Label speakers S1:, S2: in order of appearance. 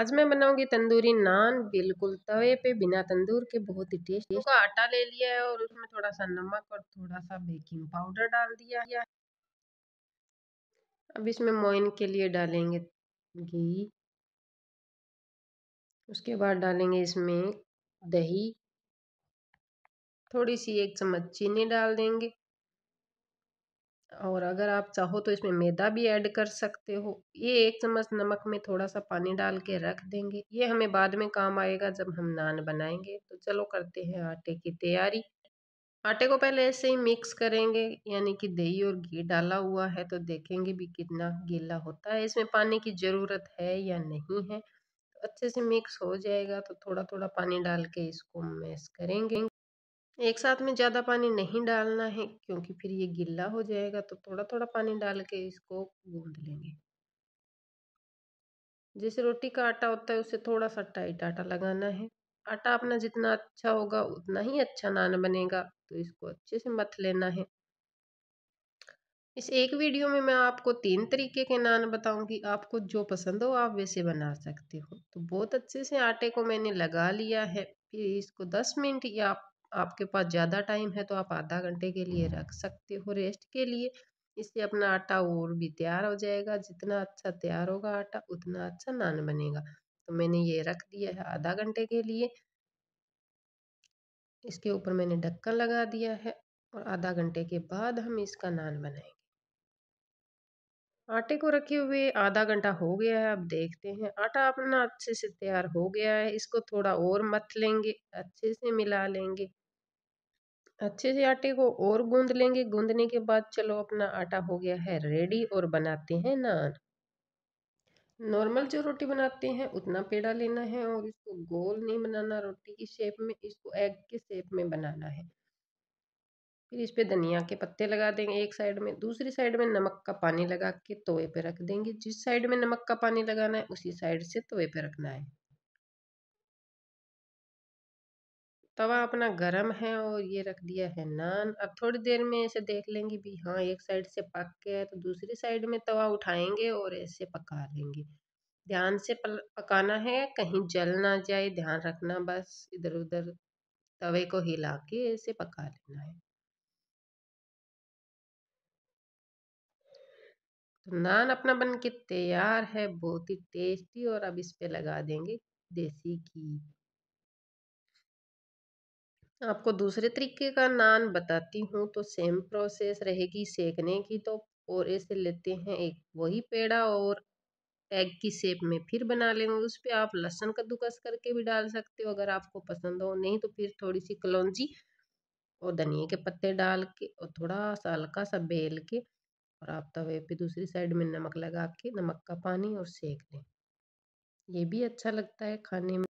S1: आज मैं बनाऊंगी तंदूरी नान बिल्कुल तवे पे बिना तंदूर के बहुत ही टेस्ट का आटा ले लिया है और उसमें थोड़ा सा नमक और थोड़ा सा बेकिंग पाउडर डाल दिया है अब इसमें मोइन के लिए डालेंगे घी उसके बाद डालेंगे इसमें दही थोड़ी सी एक चम्मच चीनी डाल देंगे और अगर आप चाहो तो इसमें मैदा भी ऐड कर सकते हो ये एक चम्मच नमक में थोड़ा सा पानी डाल के रख देंगे ये हमें बाद में काम आएगा जब हम नान बनाएंगे तो चलो करते हैं आटे की तैयारी आटे को पहले ऐसे ही मिक्स करेंगे यानी कि दही और घी डाला हुआ है तो देखेंगे भी कितना गीला होता है इसमें पानी की ज़रूरत है या नहीं है तो अच्छे से मिक्स हो जाएगा तो थोड़ा थोड़ा पानी डाल के इसको मैश करेंगे एक साथ में ज़्यादा पानी नहीं डालना है क्योंकि फिर ये गिल्ला हो जाएगा तो थोड़ा थोड़ा पानी डाल के इसको गूंद लेंगे जैसे रोटी का आटा होता है उसे थोड़ा सा टाइट आटा लगाना है आटा अपना जितना अच्छा होगा उतना ही अच्छा नान बनेगा तो इसको अच्छे से मथ लेना है इस एक वीडियो में मैं आपको तीन तरीके के नान बताऊंगी आपको जो पसंद हो आप वैसे बना सकते हो तो बहुत अच्छे से आटे को मैंने लगा लिया है फिर इसको 10 मिनट या आपके पास ज़्यादा टाइम है तो आप आधा घंटे के लिए रख सकते हो रेस्ट के लिए इससे अपना आटा और भी तैयार हो जाएगा जितना अच्छा तैयार होगा आटा उतना अच्छा नान बनेगा तो मैंने ये रख दिया है आधा घंटे के लिए इसके ऊपर मैंने ढक्कन लगा दिया है और आधा घंटे के बाद हम इसका नान बनाएंगे आटे को रखे हुए आधा घंटा हो गया है आप देखते हैं आटा अपना अच्छे से तैयार हो गया है इसको थोड़ा और मथ लेंगे अच्छे से मिला लेंगे अच्छे से आटे को और गूंद लेंगे गूंदने के बाद चलो अपना आटा हो गया है रेडी और बनाते हैं नान नॉर्मल जो रोटी बनाते हैं उतना पेड़ा लेना है और इसको गोल नहीं बनाना रोटी की शेप में इसको एग के शेप में बनाना है फिर इस पे धनिया के पत्ते लगा देंगे एक साइड में दूसरी साइड में नमक का पानी लगा के तोए पे रख देंगे जिस साइड में नमक का पानी लगाना है उसी साइड से तोए पे रखना है तवा अपना गरम है और ये रख दिया है नान अब थोड़ी देर में ऐसे देख लेंगे भी हाँ एक साइड से पक गया है तो दूसरी साइड में तवा उठाएंगे और ऐसे पका लेंगे ध्यान से पकाना है कहीं जल ना जाए ध्यान रखना बस इधर उधर तवे को हिला के ऐसे पका लेना है तो नान अपना बन के तैयार है बहुत ही टेस्टी और अब इस पे लगा देंगे देसी घी आपको दूसरे तरीके का नान बताती हूँ तो सेम प्रोसेस रहेगी सेकने की तो और ऐसे लेते हैं एक वही पेड़ा और एग की शेप में फिर बना लेंगे उस पर आप लहसन कद्दूकस करके भी डाल सकते हो अगर आपको पसंद हो नहीं तो फिर थोड़ी सी कलौजी और धनिए के पत्ते डाल के और थोड़ा सा हल्का सा बेल के और आप तवे पे दूसरी साइड में नमक लगा के नमक का पानी और सेक लें ये भी अच्छा लगता है खाने में